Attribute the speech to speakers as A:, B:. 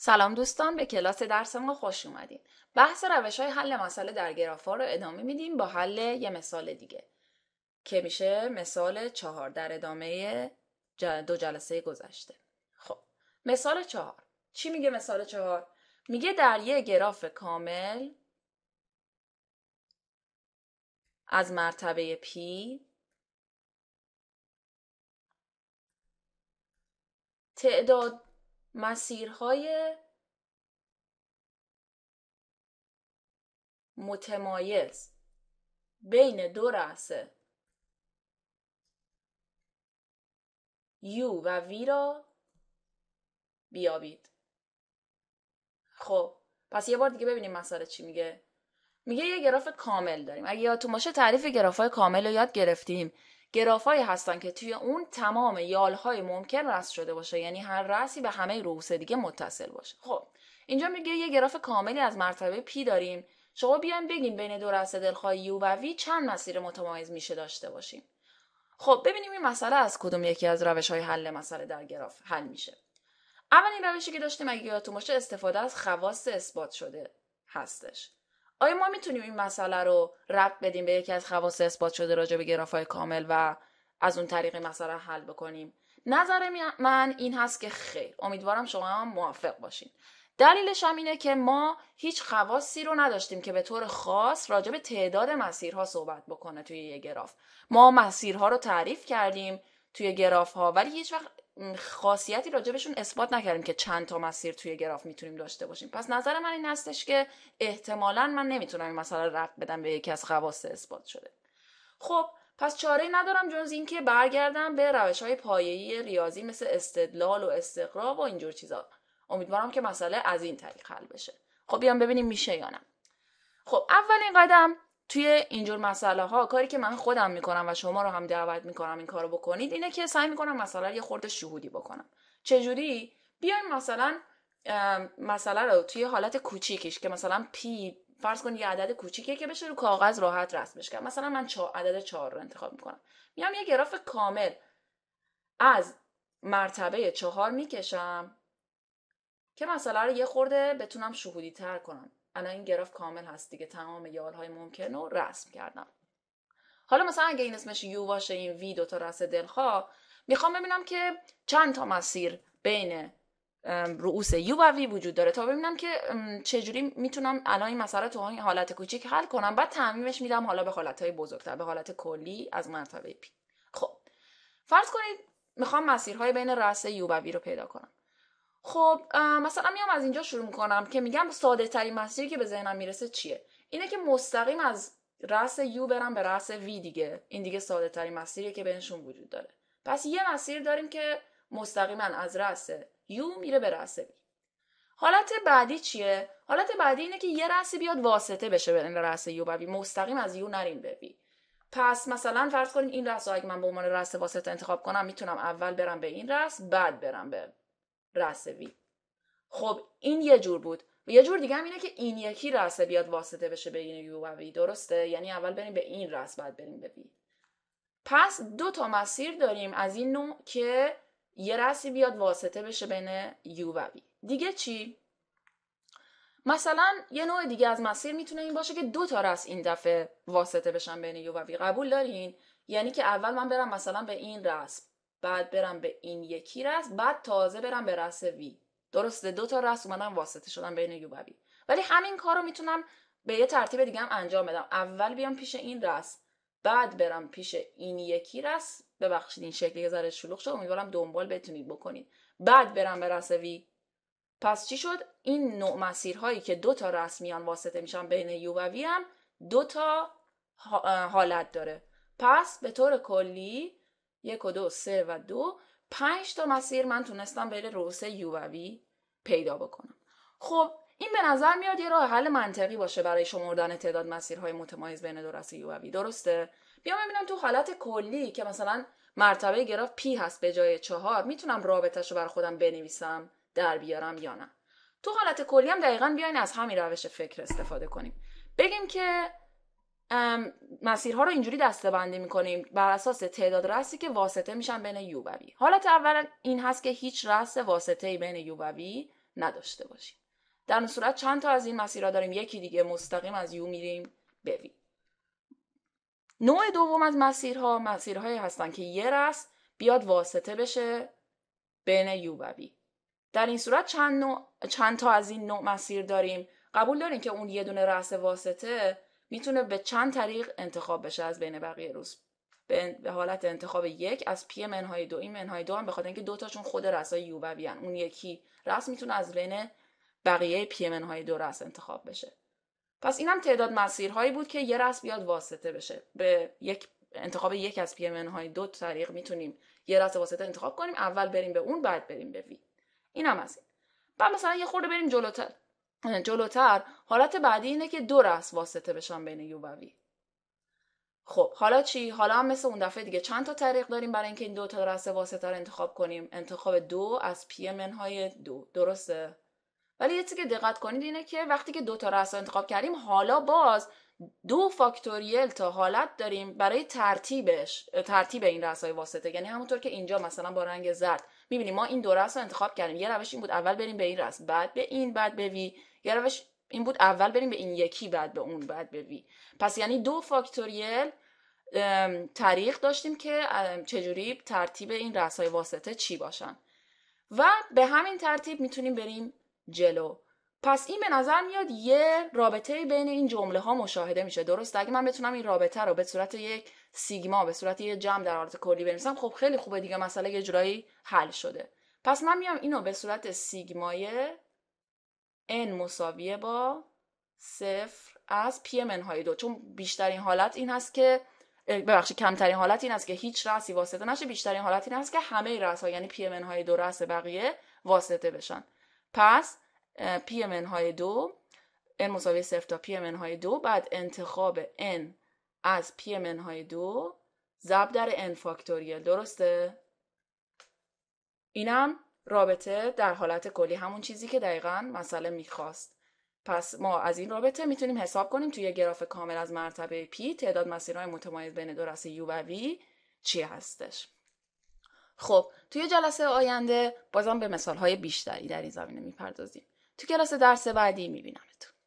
A: سلام دوستان به کلاس درس ما خوش اومدین. بحث روش های حل مسئله در گرافا رو ادامه میدیم با حل یه مثال دیگه که میشه مثال چهار در ادامه دو جلسه گذشته. خب مثال چهار چی میگه مثال چهار؟ میگه در یه گراف کامل از مرتبه پی تعداد مسیرهای متمایز بین دو رأسه یو و وی را بیابید خب پس یه بار دیگه ببینیم مسئله چی میگه میگه یه گراف کامل داریم اگه یادتون باشه تعریف های کامل رو یاد گرفتیم گرافایی هستن که توی اون تمام یالهای ممکن رست شده باشه یعنی هر رأسی به همه روسه دیگه متصل باشه خب اینجا میگه یه گراف کاملی از مرتبه پی داریم شما بیایم بگیم بین دو رأس دلخواه یو و وی چند مسیر متمایز میشه داشته باشیم خب ببینیم این مسئله از کدوم یکی از روش های حل مسئله در گراف حل میشه اولین روشی که داشتیم اگه یادتون باشه استفاده از خواص اثبات شده هستش آیا ما میتونیم این مسئله رو رد بدیم به یکی از خواص اثبات شده راجع به گرافای کامل و از اون طریق مسئله حل بکنیم نظر من این هست که خیر امیدوارم شما هم موافق باشین دلیلش هم اینه که ما هیچ خواصی رو نداشتیم که به طور خاص راجع به تعداد مسیرها صحبت بکنه توی یه گراف ما مسیرها رو تعریف کردیم توی گراف ها ولی هیچ وقت خاصیتی راجبشون اثبات نکردیم که چند تا مسیر توی گراف میتونیم داشته باشیم پس نظر من این هستش که احتمالا من نمیتونم این مسئله رفت بدم به یکی از خواست اثبات شده خب پس چاره ندارم جز اینکه برگردم به روش های پایهی ریاضی مثل استدلال و استقرا و اینجور چیزا امیدوارم که مسئله از این طریق حل بشه خب بیام ببینیم میشه یا نه خب اولین قدم توی اینجور مسئله ها کاری که من خودم میکنم و شما رو هم دعوت میکنم این کارو بکنید اینه که سعی میکنم مسئله یه خورده شهودی بکنم چجوری بیایم مثلا مسئله رو توی حالت کوچیکیش که مثلا پی فرض کن یه عدد کوچیکه که بشه رو کاغذ راحت رسمش کرد مثلا من عدد چهار رو انتخاب میکنم میام یه گراف کامل از مرتبه چهار میکشم که مسئله رو یه خورده بتونم شهودی تر کنم الان این گراف کامل هست دیگه تمام یال های ممکن رو رسم کردم حالا مثلا اگه این اسمش یو باشه این وی دو تا رأس دلخواه خب، میخوام ببینم که چند تا مسیر بین رؤوس یو و وی وجود داره تا ببینم که چجوری میتونم الان این مسئله تو این حالت کوچیک حل کنم بعد تعمیمش میدم حالا به حالت های بزرگتر به حالت کلی از مرتبه پی خب فرض کنید میخوام مسیرهای بین رأس یو و وی رو پیدا کنم خب مثلا میام از اینجا شروع کنم که میگم ساده ترین مسیری که به ذهنم میرسه چیه اینه که مستقیم از رأس یو برم به رأس وی دیگه این دیگه ساده ترین مسیریه که بینشون وجود داره پس یه مسیر داریم که مستقیما از رأس یو میره به رأس وی حالت بعدی چیه حالت بعدی اینه که یه رأسی بیاد واسطه بشه بین رأس یو و وی مستقیم از یو نریم به وی پس مثلا فرض کنید این رأس من به عنوان راس واسطه انتخاب کنم میتونم اول برم به این راس بعد برم به رسبی خب این یه جور بود و یه جور دیگه هم اینه که این یکی رسه بیاد واسطه بشه بین یو و وی درسته یعنی اول بریم به این رس بعد بریم به پس دو تا مسیر داریم از این نوع که یه رسی بیاد واسطه بشه بین یو و وی دیگه چی مثلا یه نوع دیگه از مسیر میتونه این باشه که دو تا رس این دفعه واسطه بشن بین یو و وی قبول دارین یعنی که اول من برم مثلا به این رسم بعد برم به این یکی رس بعد تازه برم به رس وی درسته دو تا رس اومدم واسطه شدم بین یو و ولی همین کار رو میتونم به یه ترتیب دیگه هم انجام بدم اول بیام پیش این رس بعد برم پیش این یکی رس ببخشید این شکلی که ذره شلوغ شد امیدوارم دنبال بتونید بکنید بعد برم به رس وی پس چی شد این نوع مسیرهایی که دو تا میان واسطه میشن بین یو و هم دو تا حالت داره پس به طور کلی یک و دو سه و دو پنج تا مسیر من تونستم بین روسه یووی پیدا بکنم خب این به نظر میاد یه راه حل منطقی باشه برای شمردن تعداد مسیرهای متمایز بین دو رسه یووی درسته بیا ببینم تو حالت کلی که مثلا مرتبه گراف پی هست به جای چهار میتونم رابطهش رو بر خودم بنویسم در بیارم یا نه تو حالت کلی هم دقیقا بیاین از همین روش فکر استفاده کنیم بگیم که مسیرها رو اینجوری دسته بندی میکنیم بر اساس تعداد رسی که واسطه میشن بین یو و بی حالت اول این هست که هیچ رس واسطه بین یو و نداشته باشیم در صورت چند تا از این مسیرها داریم یکی دیگه مستقیم از یو میریم به نوع دوم از مسیرها مسیرهایی هستن که یه رس بیاد واسطه بشه بین یو و در این صورت چند, نوع، چند تا از این نوع مسیر داریم قبول داریم که اون یه دونه رأس واسطه میتونه به چند طریق انتخاب بشه از بین بقیه روز به حالت انتخاب یک از پی منهای دو این منهای دو هم به خاطر اینکه تاشون خود رسای یووی بیان اون یکی رس میتونه از بین بقیه پی منهای دو رس انتخاب بشه پس این هم تعداد مسیرهایی بود که یه راس بیاد واسطه بشه به یک انتخاب یک از پی منهای دو طریق میتونیم یه رس واسطه انتخاب کنیم اول بریم به اون بعد بریم به وی این هم از این بعد مثلا یه خورده بریم جلوتر جلوتر حالت بعدی اینه که دو رأس واسطه بشن بین و وی خب حالا چی حالا هم مثل اون دفعه دیگه چند تا طریق داریم برای اینکه این دو تا رأس واسطه رو انتخاب کنیم انتخاب دو از پی های دو درسته ولی یه که دقت کنید اینه که وقتی که دو تا رأس انتخاب کردیم حالا باز دو فاکتوریل تا حالت داریم برای ترتیبش ترتیب این رسای واسطه یعنی همونطور که اینجا مثلا با رنگ زرد ما این دو رأس رو انتخاب کردیم یه روش این بود اول بریم به این رس بعد به این بعد به وی یه یعنی روش این بود اول بریم به این یکی بعد به اون بعد به پس یعنی دو فاکتوریل تاریخ داشتیم که چجوری ترتیب این رسای واسطه چی باشن و به همین ترتیب میتونیم بریم جلو پس این به نظر میاد یه رابطه بین این جمله ها مشاهده میشه درست اگه من بتونم این رابطه رو به صورت یک سیگما به صورت یک جمع در حالت کلی بنویسم خب خیلی خوبه دیگه مسئله یه جورایی حل شده پس من میام اینو به صورت سیگمای n مساویه با صفر از پی من دو چون بیشترین حالت این هست که ببخشید کمترین حالت این است که هیچ رأسی واسطه نشه بیشترین حالت این هست که همه رأس ها یعنی پی های دو رأس بقیه واسطه بشن پس پی های دو n مساوی صفر تا پی های دو بعد انتخاب n از پی های دو ضرب در n فاکتوریل درسته اینم رابطه در حالت کلی همون چیزی که دقیقا مسئله میخواست پس ما از این رابطه میتونیم حساب کنیم توی گراف کامل از مرتبه پی تعداد مسیرهای متمایز بین دو یوبوی و چی هستش خب توی جلسه آینده بازم به مثالهای بیشتری در این زمینه میپردازیم تو کلاس درس بعدی میبینمتون